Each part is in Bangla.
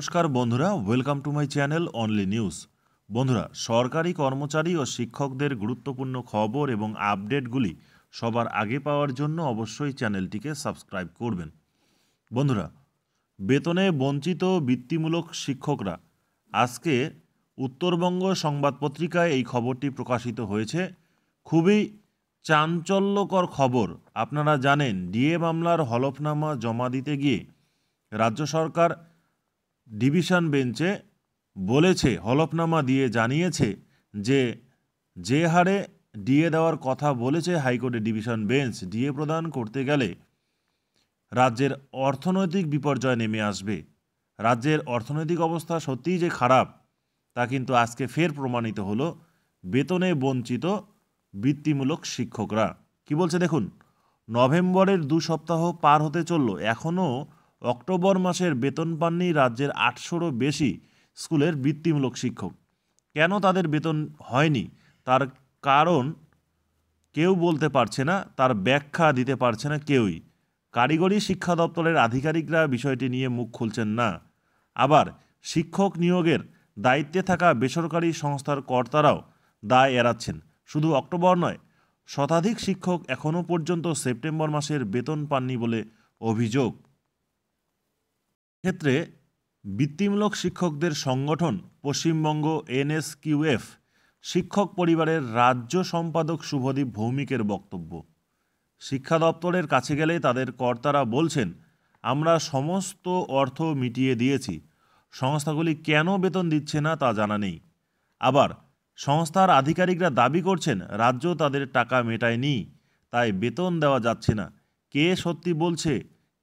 নমস্কার বন্ধুরা welcome to my channel only news বন্ধুরা সরকারি কর্মচারী ও শিক্ষকদের গুরুত্বপূর্ণ খবর এবং আপডেটগুলি সবার আগে পাওয়ার জন্য অবশ্যই চ্যানেলটিকে সাবস্ক্রাইব করবেন বন্ধুরা বেতনে বঞ্চিত বৃত্তিমূলক শিক্ষকরা আজকে উত্তরবঙ্গ সংবাদ পত্রিকায় এই খবরটি প্রকাশিত হয়েছে খুবই চাঞ্চল্যকর খবর আপনারা জানেন ডিএ মামলার হলফনামা জমা দিতে গিয়ে রাজ্য সরকার ডিভিশন বেঞ্চে বলেছে হলফনামা দিয়ে জানিয়েছে যে যে হারে ডিএ দেওয়ার কথা বলেছে হাইকোর্টের ডিভিশন বেঞ্চ ডিএ প্রদান করতে গেলে রাজ্যের অর্থনৈতিক বিপর্যয় নেমে আসবে রাজ্যের অর্থনৈতিক অবস্থা সত্যিই যে খারাপ তা কিন্তু আজকে ফের প্রমাণিত হলো বেতনে বঞ্চিত বৃত্তিমূলক শিক্ষকরা কি বলছে দেখুন নভেম্বরের দু সপ্তাহ পার হতে চলল এখনও অক্টোবর মাসের বেতন পাননি রাজ্যের আটশোরও বেশি স্কুলের বৃত্তিমূলক শিক্ষক কেন তাদের বেতন হয়নি তার কারণ কেউ বলতে পারছে না তার ব্যাখ্যা দিতে পারছে না কেউই কারিগরি শিক্ষা দপ্তরের আধিকারিকরা বিষয়টি নিয়ে মুখ খুলছেন না আবার শিক্ষক নিয়োগের দায়িত্বে থাকা বেসরকারি সংস্থার কর্তারাও দায় এড়াচ্ছেন শুধু অক্টোবর নয় শতাধিক শিক্ষক এখনও পর্যন্ত সেপ্টেম্বর মাসের বেতন পাননি বলে অভিযোগ ক্ষেত্রে বৃত্তিমূলক শিক্ষকদের সংগঠন পশ্চিমবঙ্গ এনএসকিউএফ শিক্ষক পরিবারের রাজ্য সম্পাদক শুভদীপ ভৌমিকের বক্তব্য শিক্ষা দপ্তরের কাছে গেলে তাদের কর্তারা বলছেন আমরা সমস্ত অর্থ মিটিয়ে দিয়েছি সংস্থাগুলি কেন বেতন দিচ্ছে না তা জানা নেই আবার সংস্থার আধিকারিকরা দাবি করছেন রাজ্য তাদের টাকা মেটায়নি তাই বেতন দেওয়া যাচ্ছে না কে সত্যি বলছে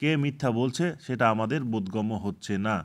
কে মিথ্যা বলছে সেটা আমাদের বোধগম্য হচ্ছে না